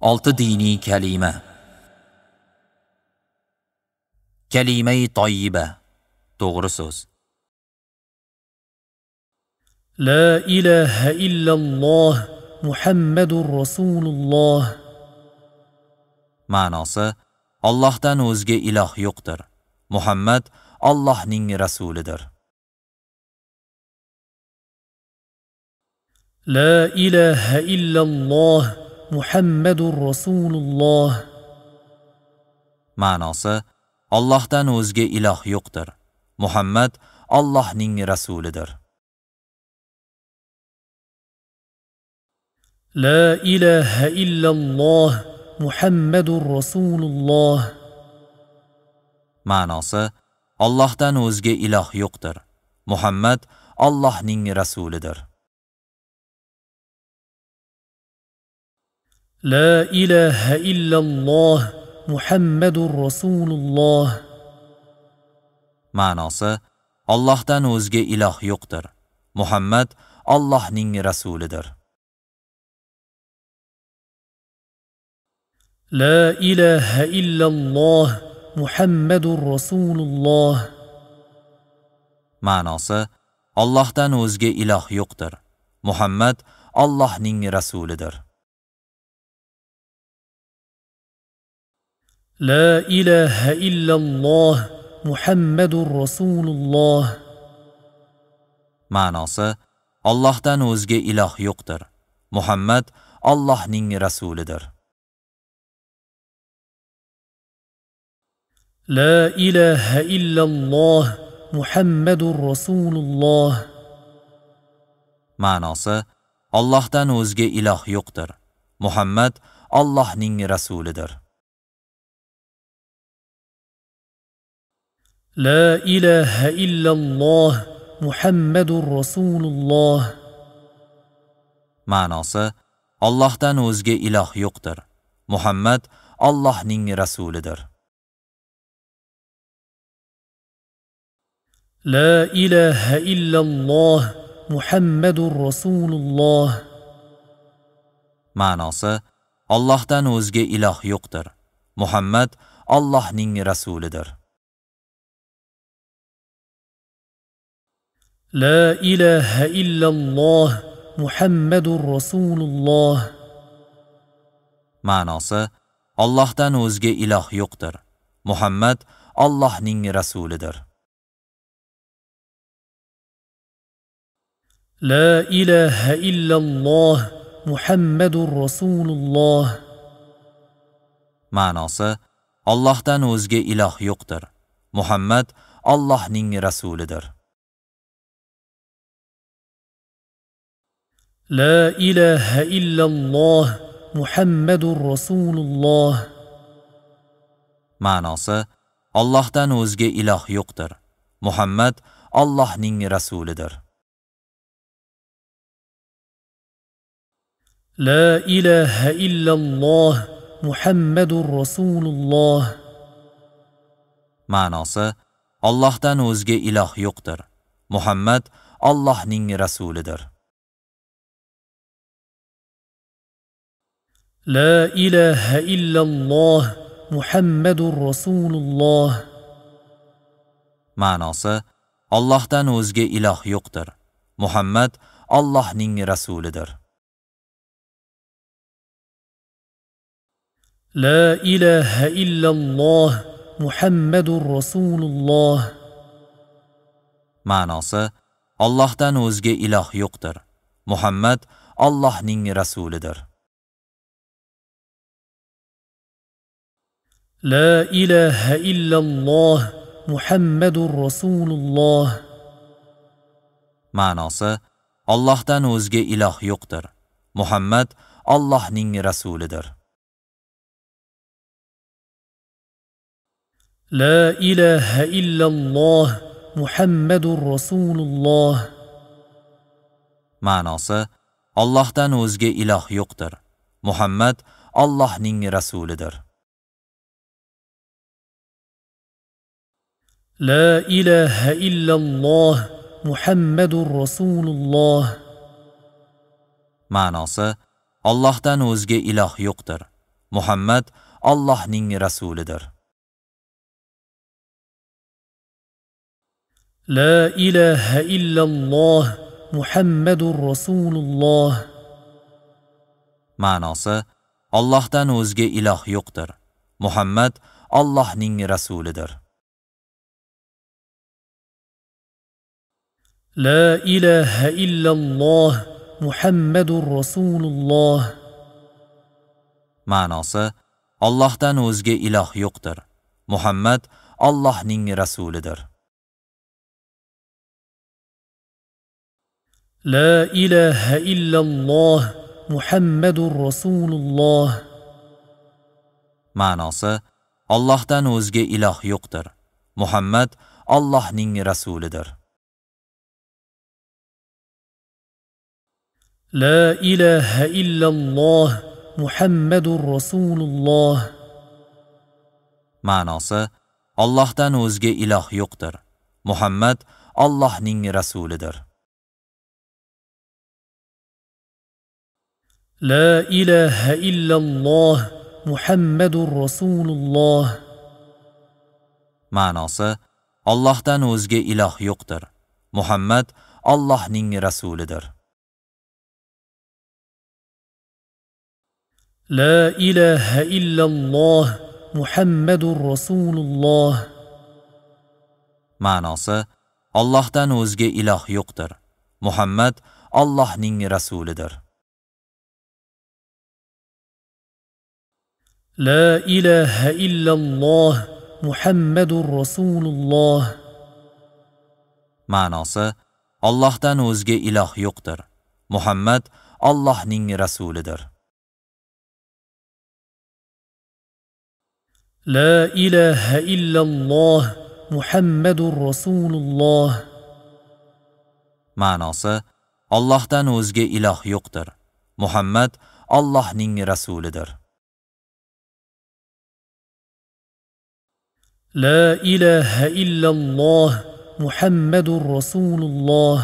olti diniy kalima kalimai toyiba to'g'ri so'z la ilaha illalloh muhammadur rasululloh ma'nosi Allohdan o'zga iloh yo'qdir muhammad Allohning rasulidir la ilaha illalloh muhammadur rasululloh ma'nosi Allohdan o'zga iloh yo'qdir muhammad Allohning rasulidir la ilaha illalloh muhammadur rasululloh ma'nosi Allohdan o'zga iloh yo'qdir muhammad Allohning rasulidir لا اله الا الله محمد rasululloh ma'nosi Allohdan o'zga iloh yo'qdir muhammad Allohning rasulidir la ilaha illalloh muhammadur rasululloh ma'nosi Allohdan o'zga iloh yo'qdir muhammad Allohning rasulidir لا إله إلا الله محمد رسول الله معناسي Allohdan o'zga iloh yo'qdir. Muhammad Allohning rasulidir. La ilaha illalloh Muhammadur Rasululloh. Ma'nosi Allohdan o'zga iloh yo'qdir. Muhammad Allohning rasulidir. لا إله إلا الله محمد رسول الله ma'nosi Allohdan o'zga iloh yo'qdir. Muhammad Allohning rasulidir. La ilaha illalloh Muhammadur Rasululloh Ma'nosi Allohdan o'zga iloh yo'qdir. Muhammad Allohning rasulidir. لا إله إلا الله محمد رسول الله ma'nosi Allohdan o'zga iloh yo'qdir. Muhammad Allohning rasulidir. La ilaha illalloh Muhammadur Rasululloh Ma'nosi Allohdan o'zga iloh yo'qdir. Muhammad Allohning rasulidir. لا إله إلا الله محمد رسول الله معناسي Allohdan o'zga iloh yo'qdir. Muhammad Allohning rasulidir. La ilaha illalloh Muhammadur Rasululloh. Ma'nosi Allohdan o'zga iloh yo'qdir. Muhammad Allohning rasulidir. لا إله إلا الله محمد رسول الله ma'nosi Allohdan o'zga iloh yo'qdir. Muhammad Allohning rasulidir. La ilaha illalloh Muhammadur Rasululloh Ma'nosi Allohdan o'zga iloh yo'qdir. Muhammad Allohning rasulidir. لا إله إلا الله محمد رسول الله ma'nosi Allohdan o'zga iloh yo'qdir. Muhammad Allohning rasulidir. La ilaha illalloh Muhammadur Rasululloh Ma'nosi Allohdan o'zga iloh yo'qdir. Muhammad Allohning rasulidir. لا إله إلا الله محمد رسول الله معناسي Allohdan o'zga iloh yo'qdir. Muhammad Allohning rasulidir. La ilaha illalloh Muhammadur Rasululloh. Ma'nosi Allohdan o'zga iloh yo'qdir. Muhammad Allohning rasulidir. لا إله إلا الله محمد رسول الله ma'nosi Allohdan o'zga iloh yo'qdir. Muhammad Allohning rasulidir. La ilaha illalloh Muhammadur Rasululloh Ma'nosi Allohdan o'zga iloh yo'qdir. Muhammad Allohning rasulidir. لا إله إلا الله محمد رسول الله معناسه Allohdan o'zga iloh yo'qdir. Muhammad Allohning rasulidir. La ilaha illalloh Muhammadur rasululloh. Ma'nosi Allohdan o'zga iloh yo'qdir. Muhammad Allohning rasulidir. لا إله إلا الله محمد رسول الله معناسي Allohdan o'zga iloh yo'qdir. Muhammad Allohning rasulidir. La ilaha illalloh Muhammadur Rasululloh. Ma'nosi Allohdan o'zga iloh yo'qdir. Muhammad Allohning rasulidir. لا إله إلا الله محمد رسول الله ma'nosi Allohdan o'zga iloh yo'qdir. Muhammad Allohning rasulidir. La ilaha illalloh Muhammadur Rasululloh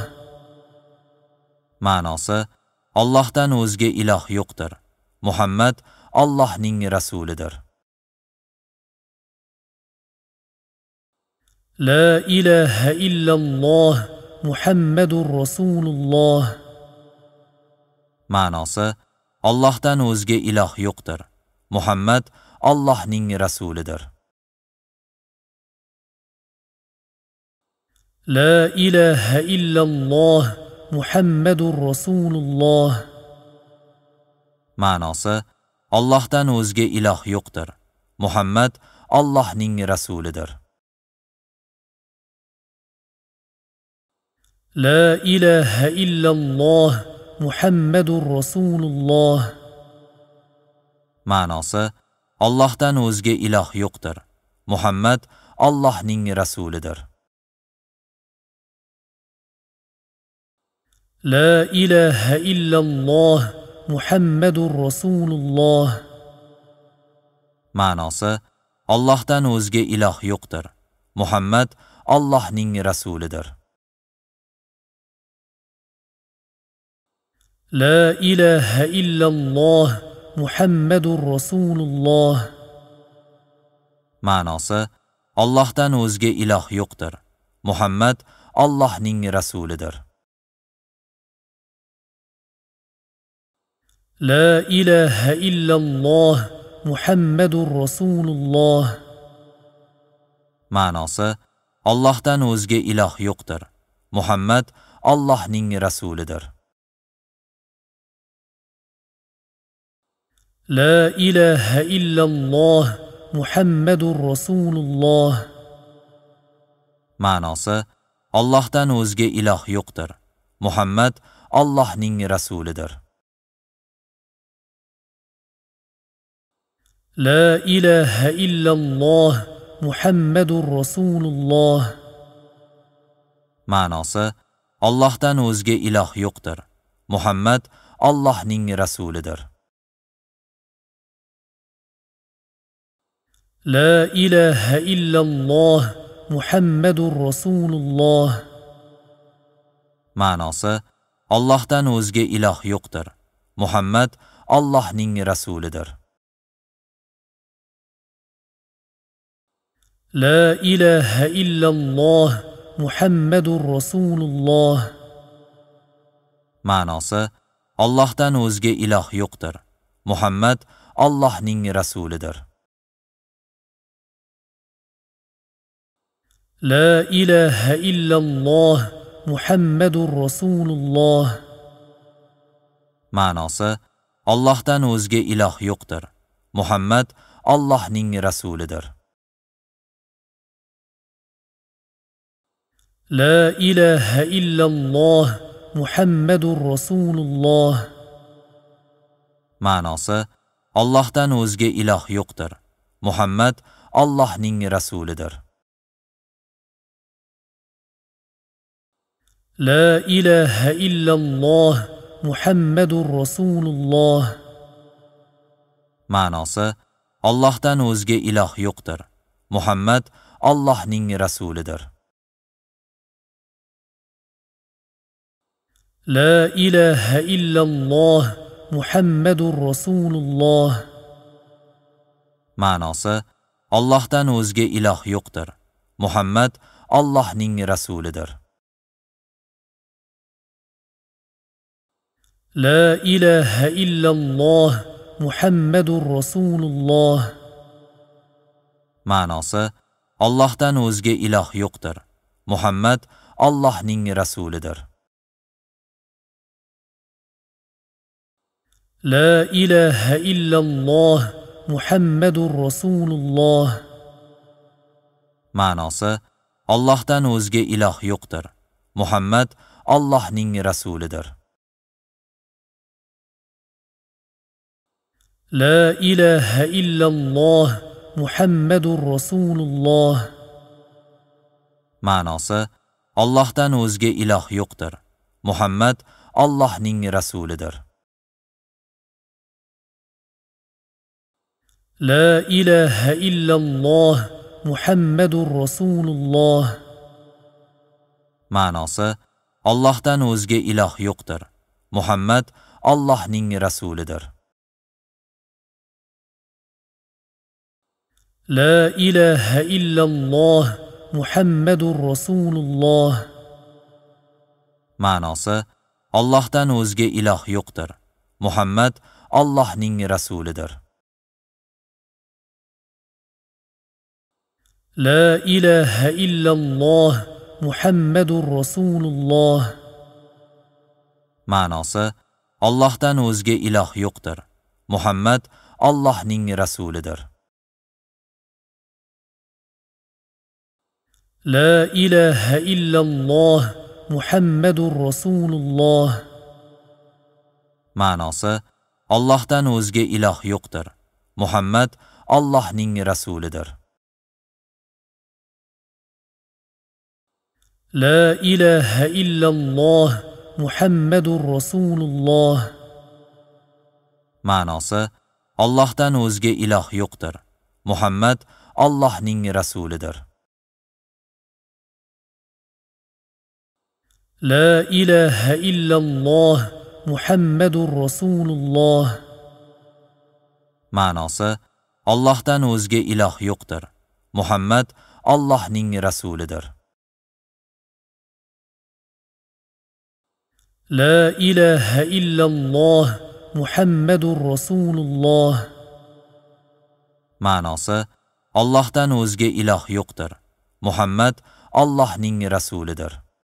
Ma'nosi Allohdan o'zga iloh yo'qdir. Muhammad Allohning rasulidir. لا إله إلا الله محمد رسول الله ma'nosi Allohdan o'zga iloh yo'qdir. Muhammad Allohning rasulidir. La ilaha illalloh Muhammadur Rasululloh Ma'nosi Allohdan o'zga iloh yo'qdir. Muhammad Allohning rasulidir. لا إله إلا الله محمد رسول الله معناسي Allohdan o'zga iloh yo'qdir. Muhammad Allohning rasulidir. La ilaha illalloh Muhammadur Rasululloh. Ma'nosi Allohdan o'zga iloh yo'qdir. Muhammad Allohning rasulidir. لا إله إلا الله محمد رسول الله ma'nosi Allohdan o'zga iloh yo'qdir. Muhammad Allohning rasulidir. La ilaha illalloh Muhammadur Rasululloh Ma'nosi Allohdan o'zga iloh yo'qdir. Muhammad Allohning rasulidir. لا إله إلا الله محمد رسول الله ma'nosi Allohdan o'zga iloh yo'qdir. Muhammad Allohning rasulidir. La ilaha illalloh Muhammadur Rasululloh Ma'nosi Allohdan o'zga iloh yo'qdir. Muhammad Allohning rasulidir. لا إله إلا الله محمد رسول الله معناسي Allohdan o'zga iloh yo'qdir. Muhammad Allohning rasulidir. La ilaha illalloh Muhammadur Rasululloh. Ma'nosi Allohdan o'zga iloh yo'qdir. Muhammad Allohning rasulidir. لا إله إلا الله محمد رسول الله ma'nosi Allohdan o'zga iloh yo'qdir. Muhammad Allohning rasulidir. La ilaha illalloh Muhammadur Rasululloh Ma'nosi Allohdan o'zga iloh yo'qdir. Muhammad Allohning rasulidir. لا إله إلا الله محمد رسول الله نين Allohdan o'zga iloh yo'qdir. Muhammad Allohning rasulidir. La ilaha illalloh Muhammadur دان Ma'nosi Allohdan o'zga iloh yo'qdir. Muhammad Allohning rasulidir. لا إله إلا الله محمد رسول الله معناسي Allohdan o'zga iloh yo'qdir. Muhammad Allohning rasulidir. La ilaha illalloh Muhammadur Rasululloh. Ma'nosi Allohdan o'zga iloh yo'qdir. Muhammad Allohning rasulidir. لا إله إلا الله محمد رسول الله ma'nosi Allohdan o'zga iloh yo'qdir. Muhammad Allohning rasulidir. La ilaha illalloh Muhammadur Rasululloh Ma'nosi Allohdan o'zga iloh yo'qdir. Muhammad Allohning rasulidir. لا إله إلا الله محمد رسول الله ma'nosi Allohdan o'zga iloh yo'qdir. Muhammad Allohning rasulidir. La ilaha illalloh Muhammadur دان Ma'nosi Allohdan o'zga iloh yo'qdir. Muhammad Allohning rasulidir. لا إله إلا الله محمد رسول الله معناسي Allohdan o'zga iloh yo'qdir. Muhammad Allohning rasulidir. La ilaha illalloh Muhammadur Rasululloh. Ma'nosi Allohdan o'zga iloh yo'qdir. Muhammad Allohning rasulidir. لا إله إلا الله محمد رسول الله ma'nosi Allohdan o'zga iloh yo'qdir. Muhammad Allohning rasulidir. La ilaha illalloh Muhammadur Rasululloh Ma'nosi Allohdan o'zga iloh yo'qdir. Muhammad Allohning rasulidir.